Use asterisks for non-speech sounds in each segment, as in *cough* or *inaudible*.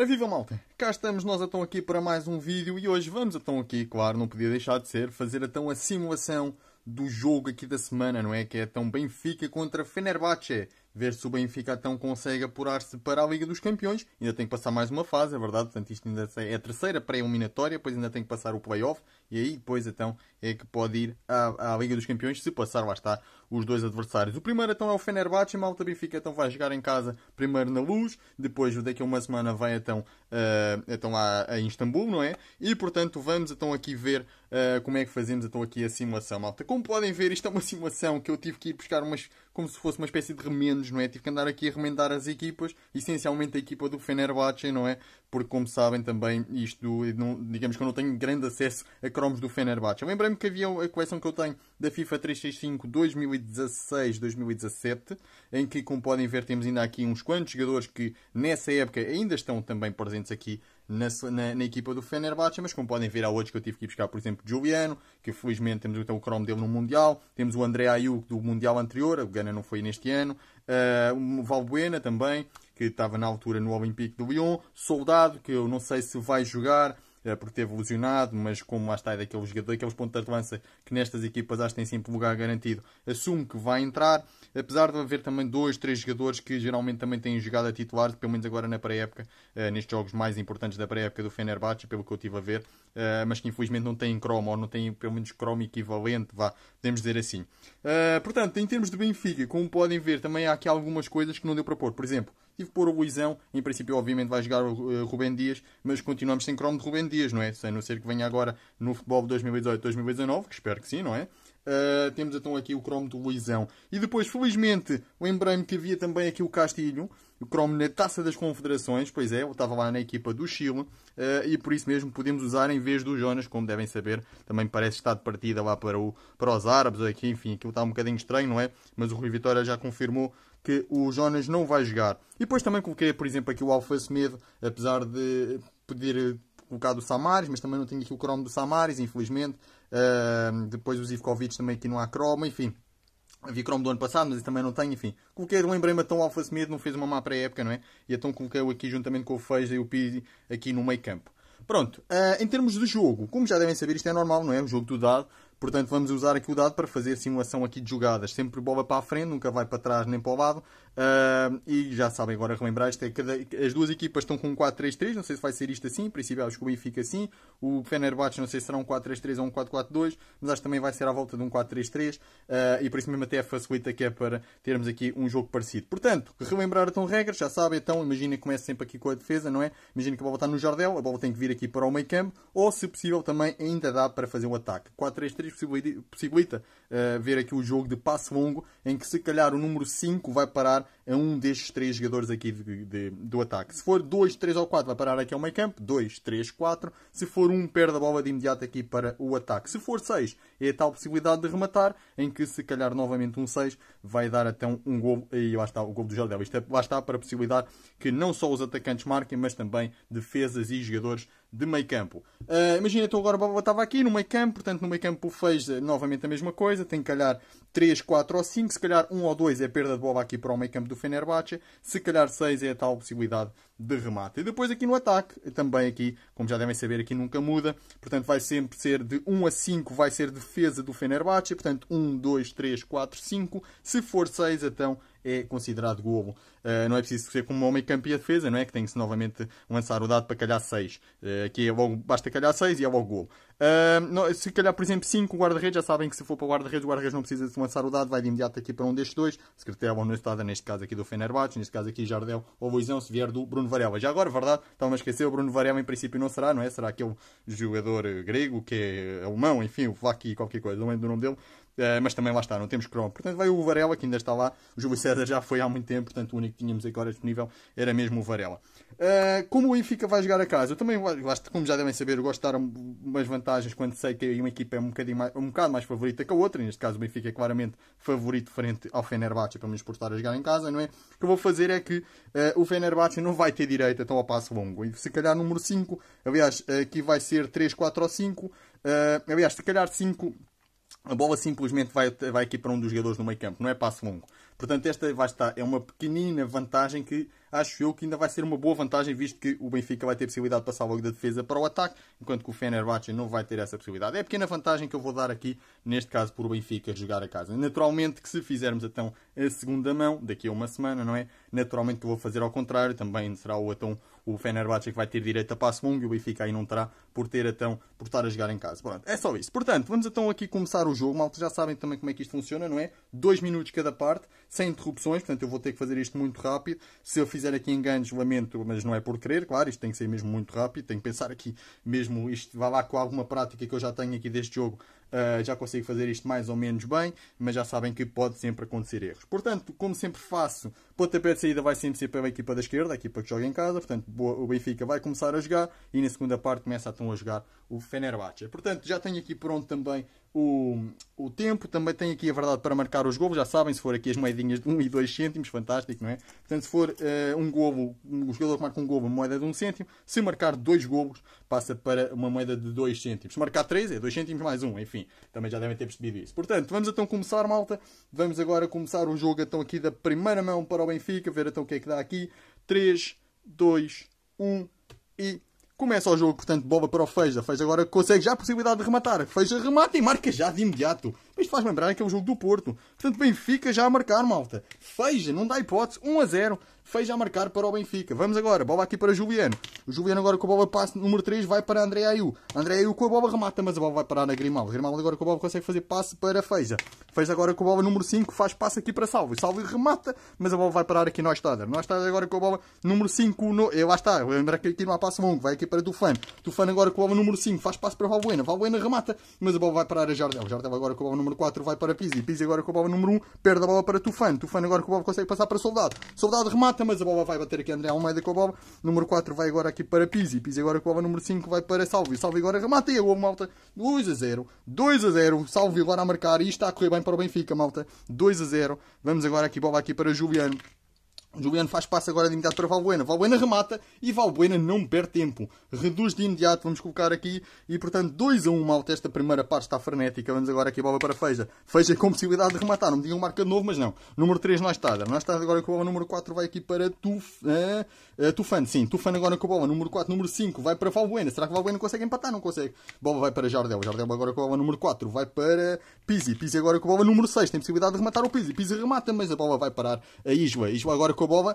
Ora viva malta, cá estamos nós então aqui para mais um vídeo e hoje vamos então aqui, claro, não podia deixar de ser, fazer então a simulação do jogo aqui da semana, não é? Que é tão Benfica contra Fenerbahçe ver se o Benfica então consegue apurar-se para a Liga dos Campeões. Ainda tem que passar mais uma fase, é verdade. Portanto, isto ainda é a terceira pré-eliminatória, depois ainda tem que passar o playoff e aí depois então é que pode ir à, à Liga dos Campeões se passar, lá está, os dois adversários. O primeiro então é o Fenerbahçe, Malta Benfica então vai jogar em casa primeiro na Luz, depois daqui a uma semana vai então, uh, então lá em Istambul, não é? E portanto vamos então aqui ver Uh, como é que fazemos então aqui a simulação, malta? Como podem ver, isto é uma simulação que eu tive que ir buscar umas, como se fosse uma espécie de remendos, não é? Tive que andar aqui a remendar as equipas, essencialmente a equipa do Fenerbahçe, não é? Porque, como sabem também, isto, não, digamos que eu não tenho grande acesso a cromos do Fenerbahçe. Lembrei-me que havia a coleção que eu tenho da FIFA 365 2016-2017, em que, como podem ver, temos ainda aqui uns quantos jogadores que nessa época ainda estão também presentes aqui na, na, na, equipa do Fenerbahçe, mas como podem ver, há outros que eu tive que ir buscar, por exemplo, Juliano, que felizmente temos então, o cromo dele no Mundial, temos o André Ayuk do Mundial anterior, o Gana não foi neste ano, uh, o Valbuena também, que estava na altura no Olympique de Lyon, Soldado, que eu não sei se vai jogar, eh, porque teve lesionado, mas como lá está, é daquele jogador, daqueles pontos de lança que nestas equipas acho que têm sempre lugar garantido, assumo que vai entrar, apesar de haver também dois, três jogadores que geralmente também têm jogado a titular, pelo menos agora na pré-época, eh, nestes jogos mais importantes da pré-época do Fenerbahçe, pelo que eu estive a ver, eh, mas que infelizmente não têm cromo, ou não têm pelo menos cromo equivalente, vá, podemos dizer assim. portanto, em termos de Benfica, como podem ver, também há aqui algumas coisas que não deu para pôr, por exemplo, Tive que pôr o Luizão. Em princípio, obviamente, vai jogar o eh, Rubem Dias, mas continuamos sem cromo de Rubem Dias, não é? A não ser que venha agora no futebol 2018-2019, que espero que sim, não é? Uh, temos então aqui o cromo de Luizão. E depois, felizmente, lembrei-me que havia também aqui o Castilho, o cromo na Taça das Confederações, pois é, eu estava lá na equipa do Chile, uh, e por isso mesmo podemos usar em vez do Jonas, como devem saber, também parece estar de partida lá para, o, para os árabes, aqui, enfim, aquilo está um bocadinho estranho, não é? Mas o Rui Vitória já confirmou que o Jonas não vai jogar. E depois também coloquei, por exemplo, aqui o Alfa Semedo, apesar de poder colocado eh, o Samaris, mas também não tenho aqui o cromo do Samaris, infelizmente. Uh, depois os Ivkovic também aqui não há Chrome, enfim. Havia Chrome do ano passado, mas também não tenho, enfim. Coloquei, lembrei-me, então o Alfa Semedo não fez uma má pré-época, não é? E então coloquei-o aqui juntamente com o Feija e o Pizzi aqui no meio campo. Pronto, uh, em termos de jogo, como já devem saber, isto é normal, não é? um jogo do dado. Portanto, vamos usar aqui o dado para fazer simulação aqui de jogadas. Sempre bola para a frente, nunca vai para trás nem para o lado. Uh, e já sabem, agora relembrar, isto é cada, as duas equipas estão com um 4-3-3, não sei se vai ser isto assim, em princípio acho que o Benfica assim. O Fenerbahçe não sei se será um 4-3-3 ou um 4-4-2, mas acho que também vai ser à volta de um 4-3-3. Uh, ah, e por isso mesmo até é facilita que é para termos aqui um jogo parecido. Portanto, relembrar então regras, já sabem, então imagina que começa sempre aqui com a defesa, não é? Imagina que a bola está no Jardel, a bola tem que vir aqui para o meio campo, ou se possível também ainda dá para fazer o um ataque. 4-3-3 possibilita uh, eh, ver aqui o jogo de passo longo, em que se calhar o número 5 vai parar a um destes três jogadores aqui de, de, do ataque. Se for 2, 3 ou 4, vai parar aqui ao meio campo. 2, 3, 4. Se for 1, um, perde a bola de imediato aqui para o ataque. Se for 6, é a tal possibilidade de rematar, em que se calhar novamente um 6 vai dar até um, um gol. E lá está o gol do Jardel. Isto é, lá está para a possibilidade que não só os atacantes marquem, mas também defesas e jogadores de meio campo. Uh, imagina, então agora o Baba estava aqui no meio campo, portanto no meio campo fez eh, novamente a mesma coisa, tem que calhar 3, 4 ou 5, se calhar 1 ou 2 é a perda de bola aqui para o meio campo do Fenerbahçe, se calhar 6 é a tal possibilidade de remate. E depois aqui no ataque, também aqui, como já devem saber, aqui nunca muda, portanto vai sempre ser de 1 a 5, vai ser defesa do Fenerbahçe, portanto 1, 2, 3, 4, 5, se for 6 então é considerado golo. Uh, não é preciso ser como uma homem campeã de defesa, não é? Que tem que novamente lançar o dado para calhar 6. Uh, eh, aqui é logo, basta calhar 6 e é logo golo. Uh, não, se calhar, por exemplo, 5 guarda-redes, já sabem que se for para o guarda-redes, o guarda-redes não precisa de lançar o dado, vai de imediato aqui para um destes dois. Secretário ou Nestada, neste caso aqui do Fenerbahçe, neste caso aqui Jardel ou Luizão, se vier do Bruno Varela. Já agora, verdade, estão a esquecer, o Bruno Varela em princípio não será, não é? Será aquele jogador eh, grego que é alemão, enfim, o Vlaki, qualquer coisa, não lembro do nome dele, Uh, mas também lá está, não temos Chrome. Portanto, veio o Varela, que ainda está lá. O Júlio César já foi há muito tempo, portanto, o único que tínhamos agora disponível era mesmo o Varela. Uh, como o Benfica vai jogar a casa? Eu também, como já devem saber, eu gosto de dar umas vantagens quando sei que uma equipa é um, bocadinho mais, um bocado mais favorita que a outra. neste caso, o Benfica é claramente favorito frente ao Fenerbahçe, pelo menos por estar a jogar em casa, não é? O que eu vou fazer é que uh, o Fenerbahçe não vai ter direito então ao passo longo. E se calhar número 5, aliás, aqui vai ser 3, 4 ou 5. aliás, se calhar 5 a bola simplesmente vai, vai aqui para um dos jogadores no meio campo, não é passo longo. Portanto, esta vai estar, é uma pequenina vantagem que acho eu que ainda vai ser uma boa vantagem, visto que o Benfica vai ter possibilidade de passar logo da defesa para o ataque, enquanto que o Fenerbahçe não vai ter essa possibilidade. É a pequena vantagem que eu vou dar aqui, neste caso, por o Benfica jogar a casa. Naturalmente que se fizermos então a segunda mão, daqui a uma semana, não é? Naturalmente que vou fazer ao contrário, também será o então o Fenerbahçe que vai ter direito a passo longo e o Benfica aí não terá por ter então, por estar a jogar em casa. Pronto, é só isso. Portanto, vamos então aqui começar o jogo, malta já sabem também como é que isto funciona, não é? Dois minutos cada parte, sem interrupções, portanto eu vou ter que fazer isto muito rápido. Se eu fizer aqui enganos, lamento, mas não é por querer, claro, isto tem que ser mesmo muito rápido, tenho que pensar aqui mesmo, isto vai lá com alguma prática que eu já tenho aqui deste jogo, Uh, já consigo fazer isto mais ou menos bem, mas já sabem que pode sempre acontecer erros. Portanto, como sempre faço, pontapé de saída vai sempre ser pela equipa da esquerda, a equipa que joga em casa, portanto o Benfica vai começar a jogar e na segunda parte começa então a jogar o Fenerbahçe. Portanto, já tenho aqui pronto também o, o tempo, também tem aqui a verdade para marcar os golos, já sabem, se for aqui as moedinhas de 1 e 2 cêntimos, fantástico, não é? Portanto, se for uh, um golo, o jogador que marca um golo, uma moeda de 1 cêntimo, se marcar 2 golos, passa para uma moeda de 2 cêntimos. Se marcar 3, é 2 cêntimos mais 1, um, enfim, também já devem ter percebido isso. Portanto, vamos então começar, malta, vamos agora começar o jogo então aqui da primeira mão para o Benfica, ver então o que é que dá aqui, 3, 2, 1 e Começa o jogo, portanto, boba para o Feija. Feija agora consegue já a possibilidade de rematar. Feija remata e marca já de imediato. Mas faz lembrar que é o jogo do Porto. Portanto, Benfica já a marcar, malta. Feija, não dá hipótese. 1 a 0 fez a marcar para o Benfica. Vamos agora, bola aqui para Juliano. O Juliano agora com a bola passe número 3 vai para André Ayu. André Ayu com a bola remata, mas a bola vai parar na Grimaldo. Grimaldo agora com a bola consegue fazer passe para Feija. Feija agora com a bola número 5 faz passe aqui para Salvo. Salvo remata, mas a bola vai parar aqui no Astadar. No Astadar agora com a bola número 5. No... E lá está, lembra que aqui não há passe longo, vai aqui para Tufan. Tufan agora com a bola número 5 faz passe para Valbuena. Valbuena remata, mas a bola vai parar a Jardel. Jardel agora com a bola número 4 vai para Pizzi. Pizzi agora com a bola número 1 perde a bola para Tufan. Tufan agora com a bola consegue passar para Soldado. Soldado remata empata, mas a bola vai bater aqui André Almeida com a bola. Número 4 vai agora aqui para Pizzi. Pizzi agora com a bola. Número 5 vai para Salvi. Salvi agora remata e é a bola, malta. 2 a 0. 2 a 0. Salvi agora a marcar e está a correr bem para o Benfica, malta. 2 a 0. Vamos agora aqui, bola aqui para Juliano. Juliano faz passo agora de imediato para Valbuena. Valbuena remata e Valbuena não perde tempo. Reduz de imediato, vamos colocar aqui. E portanto, 2 a 1 um alto. Esta primeira parte está frenética. Vamos agora aqui a bola para Feija. Feija com possibilidade de rematar. Não me digam marca de novo, mas não. Número 3 não está. Não está agora com a bola. Número 4 vai aqui para Tuf, uh, uh, Tufano. Sim, Tufano agora com a bola. Número 4, número 5 vai para Valbuena. Será que Valbuena consegue empatar? Não consegue. Bola vai para Jardel. Jardel agora com a bola. Número 4 vai para Pizzi. Pizzi agora com a bola. Número 6 tem possibilidade de rematar o Pizzi. Pizzi remata, mas a bola vai parar a Isla. Isla agora com a bola.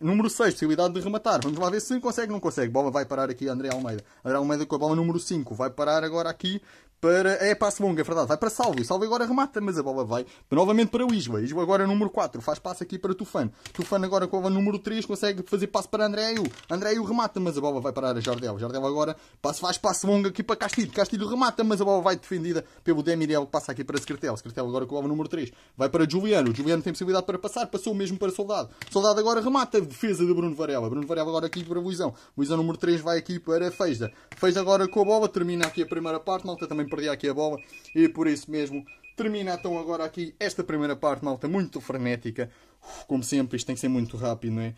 número 6, possibilidade de rematar. Vamos lá ver se consegue ou não consegue. Bola vai parar aqui André Almeida. André Almeida com a bola número 5. Vai parar agora aqui para. É passo longo, é verdade. Vai para Salvo. Salvo agora remata, mas a bola vai novamente para o Isba. Isba agora é número 4. Faz passo aqui para Tufano. Tufano agora com a número 3 consegue fazer passo para Andréu. Andréu remata, mas a bola vai para a Jardel. Jardel agora passa faz passo longo aqui para Castilho. Castilho remata, mas a bola vai defendida pelo Demirel. Passa aqui para Secretel. Secretel agora com a bola número 3. Vai para Juliano. Juliano tem possibilidade para passar. Passou mesmo para Soldado. Soldado agora remata. Defesa de Bruno Varela. Bruno Varela agora aqui para Luizão. Luizão número 3 vai aqui para Feijda. Feijda agora com a bola. Termina aqui a primeira parte. Malta também perdi aqui a bola e por isso mesmo termina então agora aqui esta primeira parte, malta, muito frenética. Uf, como sempre, isto tem que ser muito rápido, não é?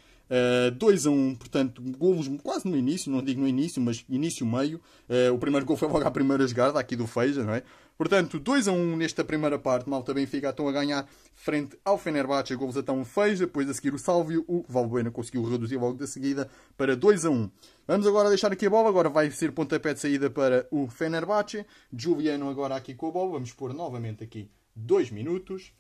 2 eh, a 1, portanto, golos quase no início, não digo no início, mas início-meio. Uh, eh, o primeiro gol foi logo à primeira jogada, aqui do Feija, não é? Portanto, 2 a 1 nesta primeira parte, malta Benfica estão a ganhar frente ao Fenerbahçe, golos até um Feija, depois a seguir o Sálvio, o Valbuena conseguiu reduzir logo da seguida para 2 a 1. Vamos agora deixar aqui a bola, agora vai ser pontapé de saída para o Fenerbahçe, Juliano agora aqui com a bola, vamos pôr novamente aqui 2 minutos.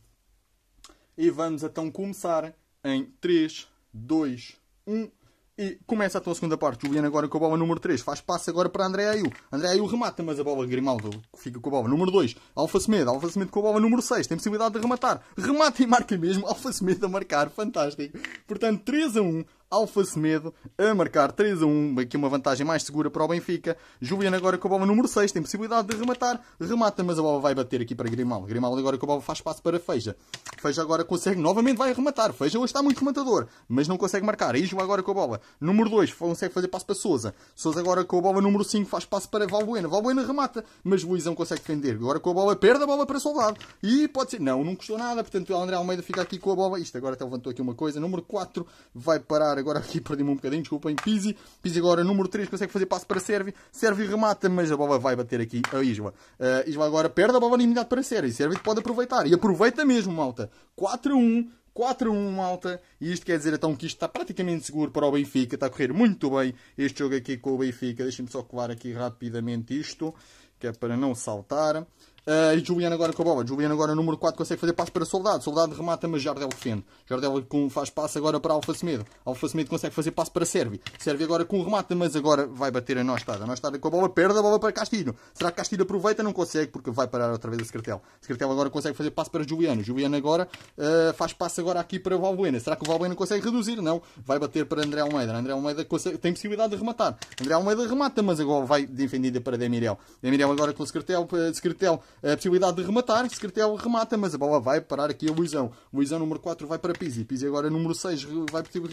E vamos então começar em 3, 2, 1. E começa a tua segunda parte. Juliana agora com a bola número 3. Faz passo agora para André Ayu. André Ayu remata, mas a bola Grimaldo fica com a bola número 2. Alfa Semedo. Alfa Semedo com a bola número 6. Tem possibilidade de rematar. Remata e marca mesmo. *laughs* Alfa Semedo a marcar. Fantástico. Portanto, 3 a 1. Alfacemedo a marcar 3 a 1, aqui uma vantagem mais segura para o Benfica. Juliano agora com a bola número 6, tem possibilidade de rematar, remata, mas a bola vai bater aqui para Grimaldo. Grimaldo agora com a bola faz espaço para Feija. Feija agora consegue, novamente vai rematar. Feija hoje está muito rematador, mas não consegue marcar. Ijo agora com a bola número 2, consegue fazer passo para Souza. Souza agora com a bola número 5, faz passo para Valbuena. Valbuena remata, mas Luizão consegue defender. Agora com a bola, perde a bola para Soldado. E pode ser, não, não custou nada, portanto o André Almeida fica aqui com a bola. Isto agora até levantou aqui uma coisa. Número 4 vai parar agora aqui perdi-me um bocadinho, desculpem. Pizzi, Pizzi agora número 3, consegue fazer passo para serve, serve e remata, mas a bola vai bater aqui a Isma. Uh, eh, Isma agora perde a bola na imediato para serve, e serve pode aproveitar, e aproveita mesmo, malta. 4 a 1, 4 a 1 malta, e isto quer dizer então que isto está praticamente seguro para o Benfica, está a correr muito bem este jogo aqui com o Benfica, deixem-me só colar aqui rapidamente isto, que é para não saltar. Uh, ah, Juliano agora com a bola. Juliano agora número 4 consegue fazer passo para Soldado. Soldado remata, mas Jardel defende. Jardel com, faz passo agora para Alfa Semedo. Alfa Semedo consegue fazer passo para Servi. Servi agora com remata, mas agora vai bater a Nostada. Nostada com a bola, perde a bola para Castilho. Será que Castilho aproveita? Não consegue, porque vai parar outra vez a Secretel. Secretel agora consegue fazer passo para Juliano. Juliano agora uh, faz passo agora aqui para Valbuena. Será que o Valbuena consegue reduzir? Não. Vai bater para André Almeida. André Almeida consegue, tem possibilidade de rematar. André Almeida remata, mas agora vai defendida para Demirel. Demirel agora com o Secretel. Uh, ah, Secretel a possibilidade de rematar. Secretel remata, mas a bola vai parar aqui a Luizão. Luizão, número 4, vai para Pizzi. Pizzi agora, número 6, vai para Tibo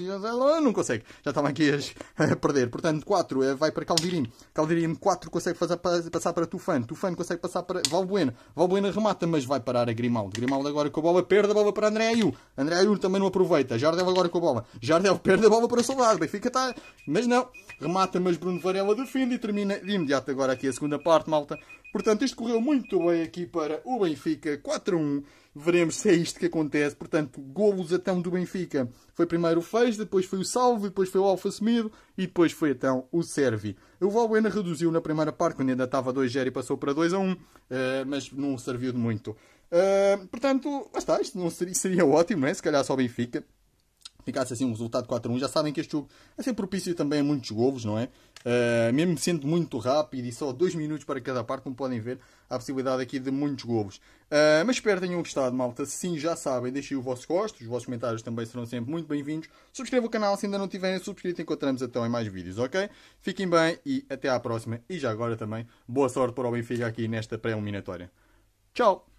Não consegue. Já estava aqui a *laughs* perder. Portanto, 4 eh, vai para Caldirim. Caldirim, 4, consegue fazer, passar para Tufano. Tufano consegue passar para Valbuena. Valbuena remata, mas vai parar a Grimaldo. Grimaldo agora com a bola, perde a bola para André Ayu. André Ayu também não aproveita. Jardel agora com a bola. Jardel perde a bola para o Soldado. Benfica está... Mas não. Remata, mas Bruno Varela defende e termina de imediato agora aqui a segunda parte, malta. Portanto, isto correu muito bem aqui para o Benfica, 4-1. Veremos se é isto que acontece. Portanto, golos então do Benfica. Foi primeiro o Fez, depois foi o Salvo, depois foi o Alfa Semido e depois foi então o Servi. O Valbuena reduziu na primeira parte, quando ainda estava 2-0 e passou para 2-1, eh, mas não serviu de muito. Eh, portanto, lá está, isto não seria, seria ótimo, não é? Se calhar só o Benfica ficasse assim um resultado 4-1, já sabem que este jogo é sempre propício também a muitos golos, não é? Uh, mesmo sendo muito rápido e só 2 minutos para cada parte, como podem ver, há a possibilidade aqui de muitos golos. Uh, mas espero que tenham gostado, malta. Se sim, já sabem, deixem o vosso gosto, os vossos comentários também serão sempre muito bem-vindos. Subscrevam o canal se ainda não tiverem subscrito, encontramos então em mais vídeos, ok? Fiquem bem e até à próxima. E já agora também, boa sorte para o Benfica aqui nesta pré-eliminatória. Tchau!